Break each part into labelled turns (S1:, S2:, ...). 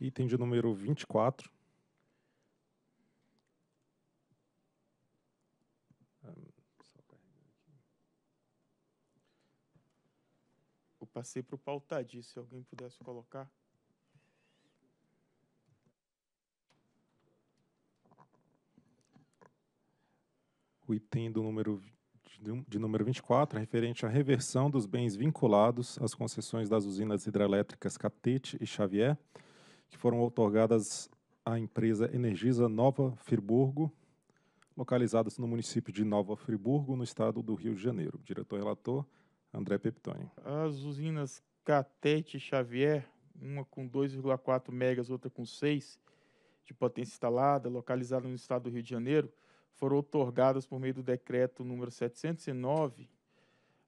S1: Item de número 24. Eu passei para o pautadi, se alguém pudesse colocar. O item do número de número 24, é referente à reversão dos bens vinculados às concessões das usinas hidrelétricas Catete e Xavier, que foram outorgadas à empresa Energisa Nova Friburgo, localizadas no município de Nova Friburgo, no estado do Rio de Janeiro. Diretor-relator, André Peptoni. As usinas Catete e Xavier, uma com 2,4 megas, outra com 6 de potência instalada, localizada no estado do Rio de Janeiro, foram outorgadas por meio do decreto número 709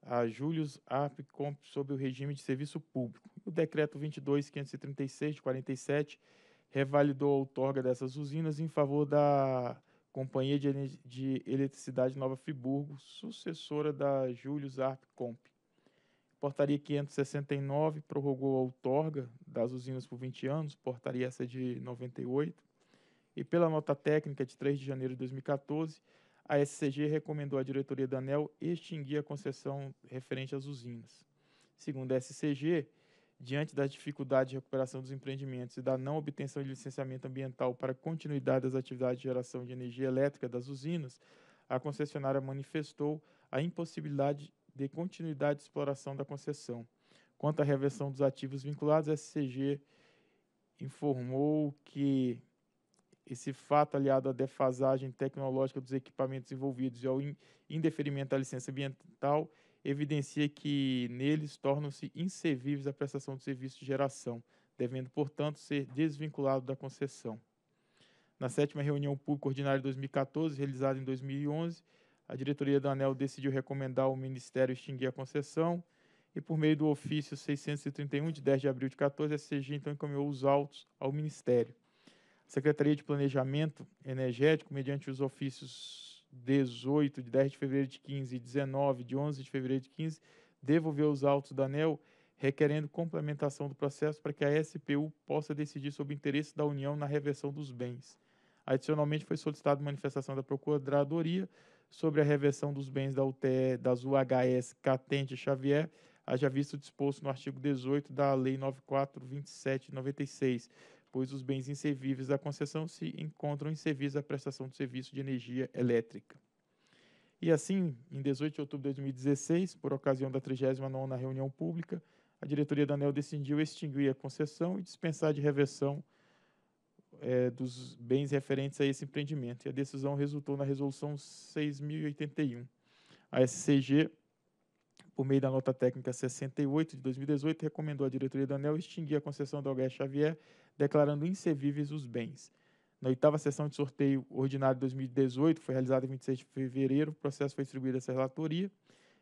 S1: a Július Comp sobre o regime de serviço público. O decreto 22.536 de 47 revalidou a outorga dessas usinas em favor da Companhia de, de Eletricidade Nova Friburgo, sucessora da Július Comp. Portaria 569 prorrogou a outorga das usinas por 20 anos, portaria essa de 98. E pela nota técnica de 3 de janeiro de 2014, a SCG recomendou à diretoria da ANEL extinguir a concessão referente às usinas. Segundo a SCG, diante das dificuldades de recuperação dos empreendimentos e da não obtenção de licenciamento ambiental para continuidade das atividades de geração de energia elétrica das usinas, a concessionária manifestou a impossibilidade de continuidade de exploração da concessão. Quanto à reversão dos ativos vinculados, a SCG informou que esse fato, aliado à defasagem tecnológica dos equipamentos envolvidos e ao indeferimento da licença ambiental, evidencia que neles tornam-se inservíveis à prestação de serviço de geração, devendo, portanto, ser desvinculado da concessão. Na sétima reunião pública ordinária de 2014, realizada em 2011, a diretoria da ANEL decidiu recomendar ao Ministério extinguir a concessão e, por meio do ofício 631, de 10 de abril de 14, a CG então encaminhou os autos ao Ministério. Secretaria de Planejamento Energético, mediante os ofícios 18, de 10 de fevereiro de 15 e 19, de 11 de fevereiro de 15, devolveu os autos da ANEL, requerendo complementação do processo para que a SPU possa decidir sobre o interesse da União na reversão dos bens. Adicionalmente, foi solicitada manifestação da Procuradoria sobre a reversão dos bens da UTE, das UHS Catente Xavier, haja visto disposto no artigo 18 da Lei 9.427/96 pois os bens inservíveis da concessão se encontram em serviço à prestação do serviço de energia elétrica. E assim, em 18 de outubro de 2016, por ocasião da 39ª reunião pública, a diretoria da ANEL decidiu extinguir a concessão e dispensar de reversão é, dos bens referentes a esse empreendimento. E a decisão resultou na Resolução 6.081. A SCG, por meio da nota técnica 68 de 2018, recomendou à diretoria da ANEL extinguir a concessão da Algar Xavier declarando inservíveis os bens. Na oitava sessão de sorteio ordinário de 2018, que foi realizada em 26 de fevereiro, o processo foi distribuído essa relatoria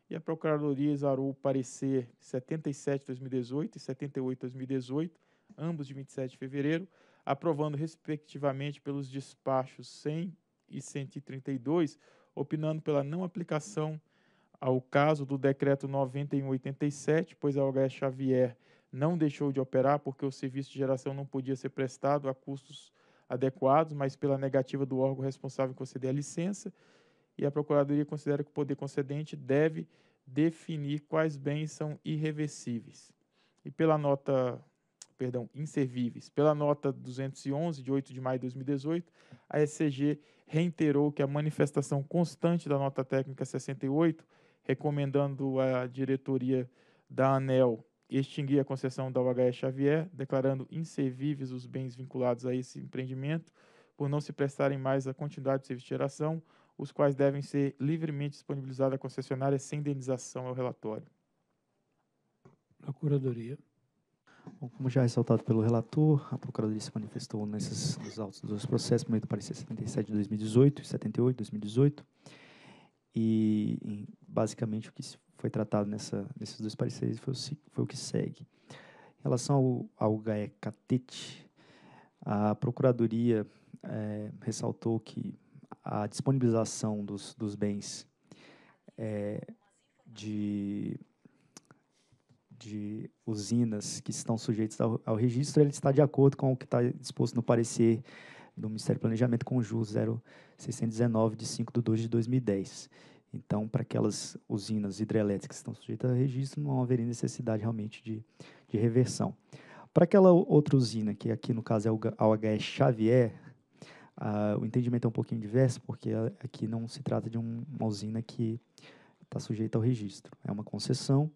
S1: e a Procuradoria exarou o parecer 77 de 2018 e 78 de 2018, ambos de 27 de fevereiro, aprovando respectivamente pelos despachos 100 e 132, opinando pela não aplicação ao caso do decreto 9187, pois a OHS Xavier não deixou de operar porque o serviço de geração não podia ser prestado a custos adequados, mas pela negativa do órgão responsável em conceder a licença, e a Procuradoria considera que o poder concedente deve definir quais bens são irreversíveis. E pela nota, perdão, inservíveis, pela nota 211 de 8 de maio de 2018, a ECG reiterou que a manifestação constante da nota técnica 68, recomendando à diretoria da ANEL extinguir a concessão da UHS Xavier, declarando inservíveis os bens vinculados a esse empreendimento, por não se prestarem mais à continuidade do serviço de geração, os quais devem ser livremente disponibilizados à concessionária sem indenização ao relatório.
S2: Procuradoria.
S3: Bom, como já é ressaltado pelo relator, a Procuradoria se manifestou nesses autos dos processos, meio do parecer 77 de 2018 e 78 de 2018, e, e basicamente o que foi tratado nessa, nesses dois pareceres foi o, foi o que segue. Em relação ao, ao Gaé Catete, a Procuradoria é, ressaltou que a disponibilização dos, dos bens é, de, de usinas que estão sujeitas ao, ao registro, ele está de acordo com o que está disposto no parecer do Ministério do Planejamento com JU 0619 de 5 de 2 de 2010. Então, para aquelas usinas hidrelétricas que estão sujeitas a registro, não haveria necessidade realmente de, de reversão. Para aquela outra usina, que aqui no caso é a UHS Xavier, ah, o entendimento é um pouquinho diverso, porque aqui não se trata de um, uma usina que está sujeita ao registro. É uma concessão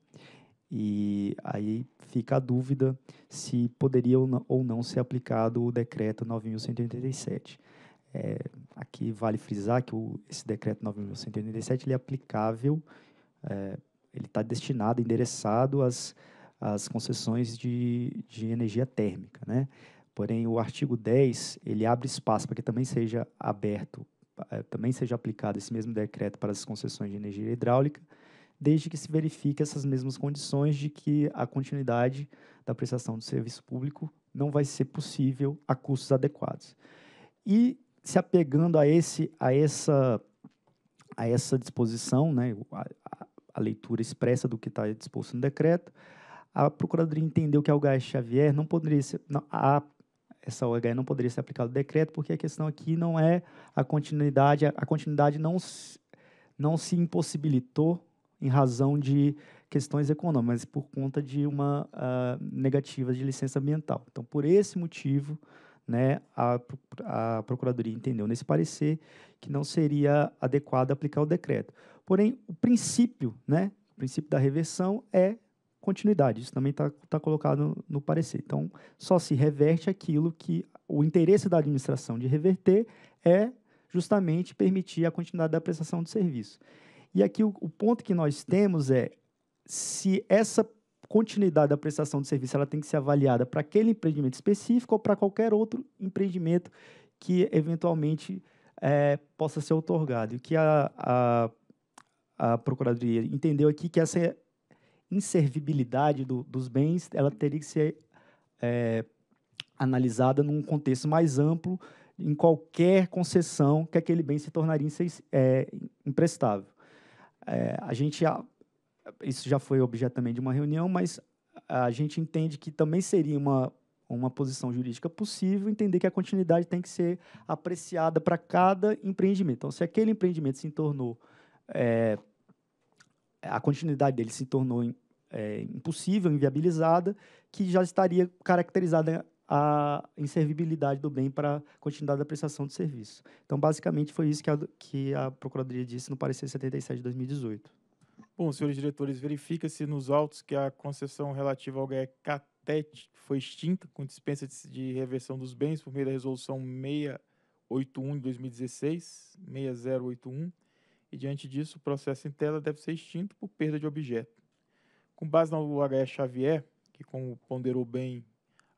S3: e aí fica a dúvida se poderia ou não ser aplicado o decreto 9187. É, aqui vale frisar que o, esse decreto 9187 ele é aplicável, é, ele está destinado, endereçado às, às concessões de, de energia térmica. Né? Porém, o artigo 10 ele abre espaço para que também seja aberto, é, também seja aplicado esse mesmo decreto para as concessões de energia hidráulica desde que se verifiquem essas mesmas condições de que a continuidade da prestação do serviço público não vai ser possível a custos adequados. E se apegando a esse a essa a essa disposição, né, a, a leitura expressa do que está disposto no decreto, a Procuradoria entendeu que a UHS Xavier não poderia ser, não, a, essa não poderia ser aplicada no decreto, porque a questão aqui não é a continuidade, a continuidade não se, não se impossibilitou em razão de questões econômicas, mas por conta de uma uh, negativa de licença ambiental. Então, por esse motivo, né, a, a Procuradoria entendeu nesse parecer que não seria adequado aplicar o decreto. Porém, o princípio, né, o princípio da reversão é continuidade. Isso também está tá colocado no, no parecer. Então, só se reverte aquilo que o interesse da administração de reverter é justamente permitir a continuidade da prestação de serviço. E aqui o, o ponto que nós temos é se essa continuidade da prestação de serviço ela tem que ser avaliada para aquele empreendimento específico ou para qualquer outro empreendimento que eventualmente é, possa ser otorgado. E o que a, a, a Procuradoria entendeu aqui que essa inservibilidade do, dos bens ela teria que ser é, analisada num contexto mais amplo em qualquer concessão que aquele bem se tornaria é, é, a gente, isso já foi objeto também de uma reunião, mas a gente entende que também seria uma, uma posição jurídica possível entender que a continuidade tem que ser apreciada para cada empreendimento. Então, se aquele empreendimento se tornou, é, a continuidade dele se tornou é, impossível, inviabilizada, que já estaria caracterizada a inservibilidade do bem para continuidade da prestação de serviço. Então, basicamente, foi isso que a, que a Procuradoria disse no parecer 77 de 2018. Bom, senhores diretores, verifica-se
S1: nos autos que a concessão relativa ao GECATET foi extinta com dispensa de reversão dos bens por meio da Resolução 681 de 2016, 6081, e diante disso o processo em tela deve ser extinto por perda de objeto. Com base no HE Xavier, que como ponderou bem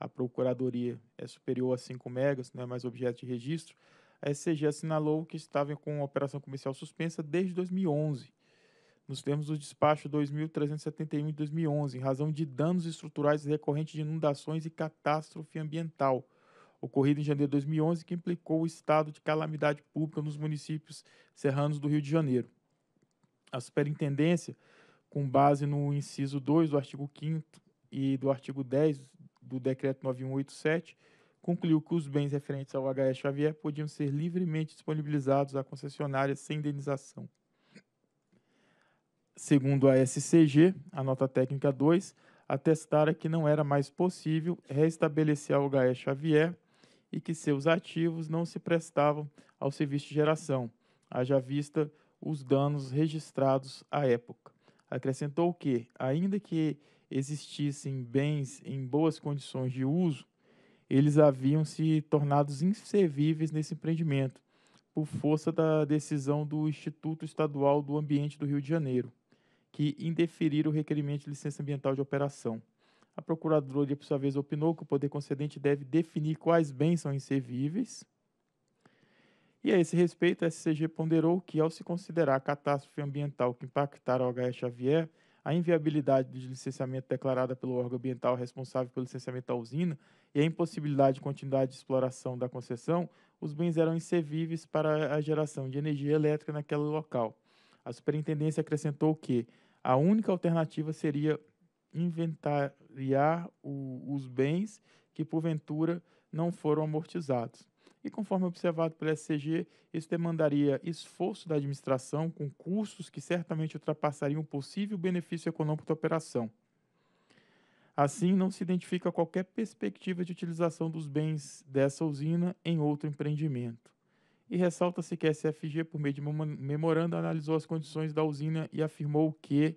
S1: a procuradoria é superior a 5 megas, não é mais objeto de registro, a SCG assinalou que estava com operação comercial suspensa desde 2011, nos termos do despacho 2371 de 2011, em razão de danos estruturais recorrentes de inundações e catástrofe ambiental, ocorrida em janeiro de 2011, que implicou o estado de calamidade pública nos municípios serranos do Rio de Janeiro. A superintendência, com base no inciso 2 do artigo 5 e do artigo 10 do Decreto 9187, concluiu que os bens referentes ao HE Xavier podiam ser livremente disponibilizados à concessionária sem indenização. Segundo a SCG, a nota técnica 2, atestara que não era mais possível restabelecer ao HE Xavier e que seus ativos não se prestavam ao serviço de geração, haja vista os danos registrados à época. Acrescentou que, ainda que existissem bens em boas condições de uso, eles haviam se tornado inservíveis nesse empreendimento, por força da decisão do Instituto Estadual do Ambiente do Rio de Janeiro, que indeferiram o requerimento de licença ambiental de operação. A Procuradoria, por sua vez, opinou que o poder concedente deve definir quais bens são inservíveis. E a esse respeito, a SCG ponderou que, ao se considerar a catástrofe ambiental que impactara o OHS Xavier, a inviabilidade de licenciamento declarada pelo órgão ambiental responsável pelo licenciamento da usina e a impossibilidade de continuidade de exploração da concessão, os bens eram inservíveis para a geração de energia elétrica naquele local. A superintendência acrescentou que a única alternativa seria inventariar o, os bens que, porventura, não foram amortizados e, conforme observado pelo SCG, isso demandaria esforço da administração com custos que certamente ultrapassariam o possível benefício econômico da operação. Assim, não se identifica qualquer perspectiva de utilização dos bens dessa usina em outro empreendimento. E ressalta-se que a SFG, por meio de um memorando, analisou as condições da usina e afirmou que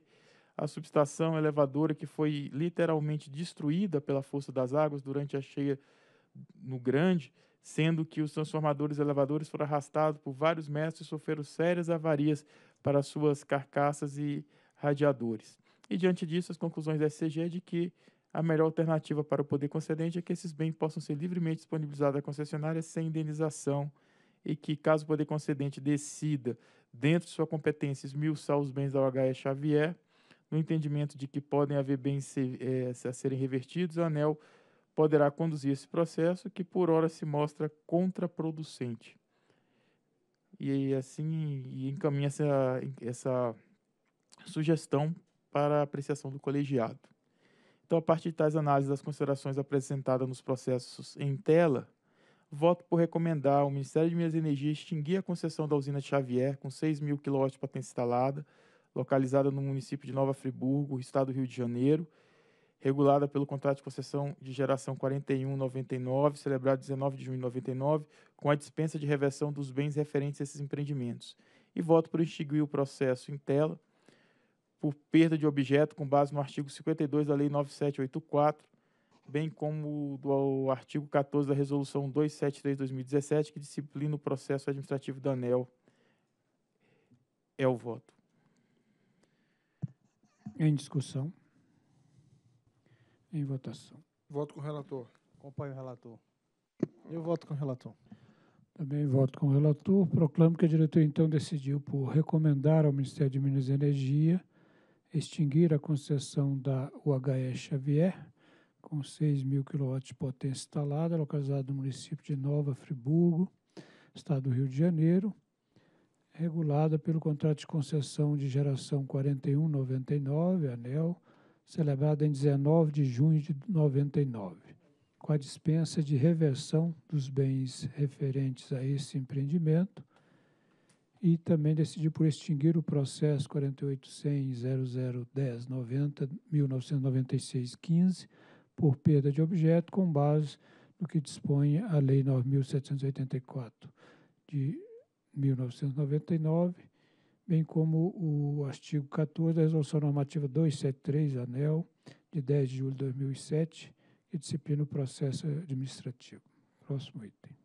S1: a subestação elevadora, que foi literalmente destruída pela força das águas durante a cheia no Grande, sendo que os transformadores e elevadores foram arrastados por vários metros e sofreram sérias avarias para suas carcaças e radiadores. E diante disso, as conclusões da SCG é de que a melhor alternativa para o poder concedente é que esses bens possam ser livremente disponibilizados à concessionária sem indenização e que, caso o poder concedente decida, dentro de sua competência, esmiuçar os bens da OHE Xavier, no entendimento de que podem haver bens eh, a serem revertidos, a ANEL poderá conduzir esse processo que por hora se mostra contraproducente. E assim e encaminha essa, essa sugestão para apreciação do colegiado. Então, a partir de tais análises das considerações apresentadas nos processos em tela, voto por recomendar ao Ministério de Minas e Energia extinguir a concessão da usina Xavier, com 6 mil kW para ter instalada, localizada no município de Nova Friburgo, estado do Rio de Janeiro, regulada pelo contrato de concessão de geração 4199, celebrado 19 de junho de 99, com a dispensa de reversão dos bens referentes a esses empreendimentos. E voto por extinguir o processo em tela por perda de objeto com base no artigo 52 da Lei 9784, bem como do artigo 14 da Resolução 273/2017, que disciplina o processo administrativo da ANEL. É o voto.
S2: Em discussão. Em votação. Voto com o relator. Acompanho o relator. Eu voto com o relator. Também voto com o relator. Proclamo que a diretoria, então, decidiu por recomendar ao Ministério de Minas e Energia extinguir a concessão da UHE Xavier, com 6 mil kW de potência instalada, localizada no município de Nova Friburgo, estado do Rio de Janeiro, regulada pelo contrato de concessão de geração 4199, ANEL, celebrada em 19 de junho de 99, com a dispensa de reversão dos bens referentes a esse empreendimento e também decidiu por extinguir o processo 48.100.0010.90.1996.15 por perda de objeto com base no que dispõe a Lei 9.784 de 1999 bem como o artigo 14 da Resolução Normativa 273, ANEL, de 10 de julho de 2007, que disciplina o processo administrativo. Próximo item.